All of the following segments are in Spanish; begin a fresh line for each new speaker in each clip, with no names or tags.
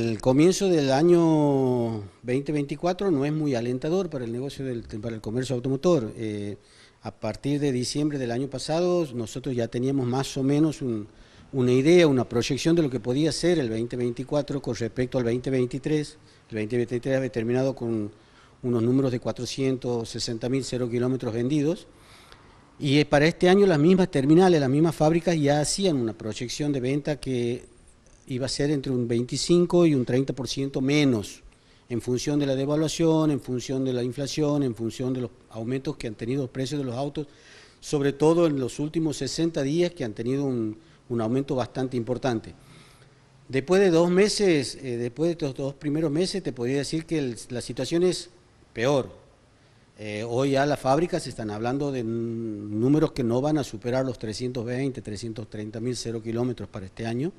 El comienzo del año 2024 no es muy alentador para el negocio del para el comercio automotor. Eh, a partir de diciembre del año pasado nosotros ya teníamos más o menos una idea, una proyección de lo que podía ser el 2024 con respecto al 2023. El 2023 ha terminado con unos números de 460.000 cero kilómetros vendidos. Y para este año las mismas terminales, las mismas fábricas ya hacían una proyección de venta que iba a ser entre un 25 y un 30% menos, en función de la devaluación, en función de la inflación, en función de los aumentos que han tenido los precios de los autos, sobre todo en los últimos 60 días que han tenido un, aumento bastante importante. Después de dos meses, eh, después de estos dos primeros meses, te podría decir que la situación es peor. Eh, hoy ya las fábricas están hablando de números que no van a superar los 320, 330 mil cero kilómetros para este año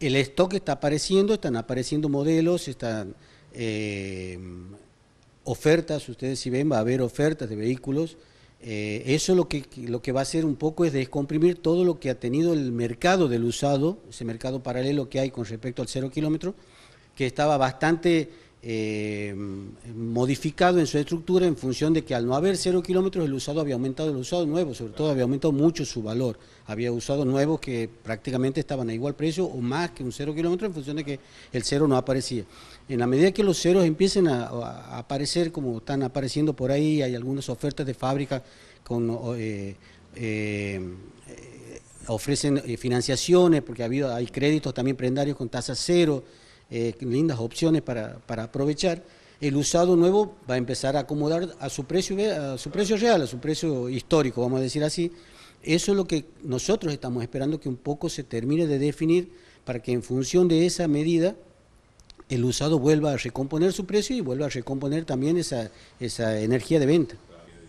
el stock está apareciendo, están apareciendo modelos, están eh, ofertas, ustedes si ven va a haber ofertas de vehículos. Eh, eso lo que, lo que va a hacer un poco es descomprimir todo lo que ha tenido el mercado del usado, ese mercado paralelo que hay con respecto al cero kilómetro, que estaba bastante Em, modificado en su estructura en función de que al no haber cero kilómetros el usado había aumentado, el usado nuevo sobre todo había aumentado mucho su valor, había usado nuevos que prácticamente estaban a igual precio o más que un cero kilómetro en función de que el cero no aparecía. En la medida que los ceros empiecen a, aparecer como están apareciendo por ahí, hay algunas ofertas de fábrica con... Eh, eh, ofrecen eh, financiaciones porque hay créditos también prendarios con tasa cero, eh, lindas opciones para, aprovechar. El usado nuevo va a empezar a acomodar a su precio, a su precio real, a su precio histórico, vamos a decir así. Eso es lo que nosotros estamos esperando que un poco se termine de definir para que en función de esa medida el usado vuelva a recomponer su precio y vuelva a recomponer también esa, energía de venta.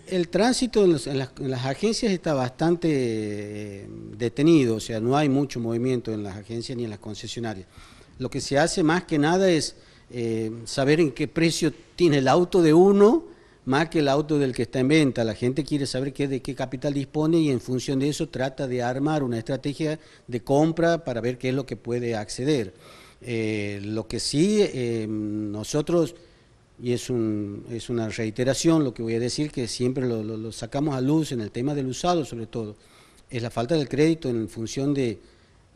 El tránsito en, las, agencias está bastante eh, detenido, o sea, no hay mucho movimiento en las agencias ni en las concesionarias. Lo que se hace más que nada es eh, saber en qué precio tiene el auto de uno más que el auto del que está en venta. La gente quiere saber qué, de qué capital dispone y en función de eso trata de armar una estrategia de compra para ver qué es lo que puede acceder. Eh, lo que sí, eh, nosotros, y es, es una reiteración lo que voy a decir, que siempre lo sacamos a luz en el tema del usado sobre todo, es la falta del crédito en función de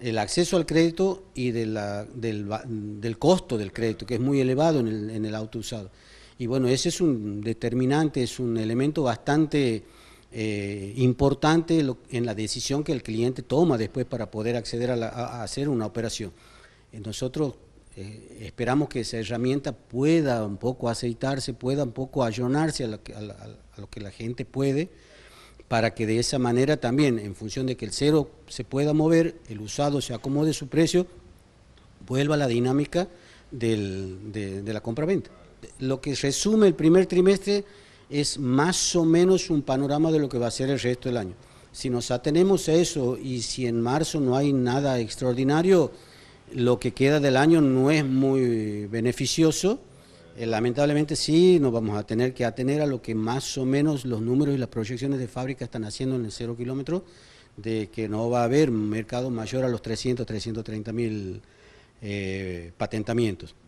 el acceso al crédito y del, del, costo del crédito, que es muy elevado en el, auto usado. Y bueno, ese es un determinante, es un elemento bastante eh, importante en la decisión que el cliente toma después para poder acceder a, hacer una operación. Nosotros eh, esperamos que esa herramienta pueda un poco aceitarse, pueda un poco ayonarse a a lo que la gente puede para que de esa manera también, en función de que el cero se pueda mover, el usado se acomode su precio, vuelva la dinámica de, la la venta Lo que resume el primer trimestre es más o menos un panorama de lo que va a ser el resto del año. Si nos atenemos a eso y si en marzo no hay nada extraordinario, lo que queda del año no es muy beneficioso eh, lamentablemente sí, nos vamos a tener que atener a lo que más o menos los números y las proyecciones de fábrica están haciendo en el cero kilómetro, de que no va a haber mercado mayor a los 300, 330 mil eh, patentamientos.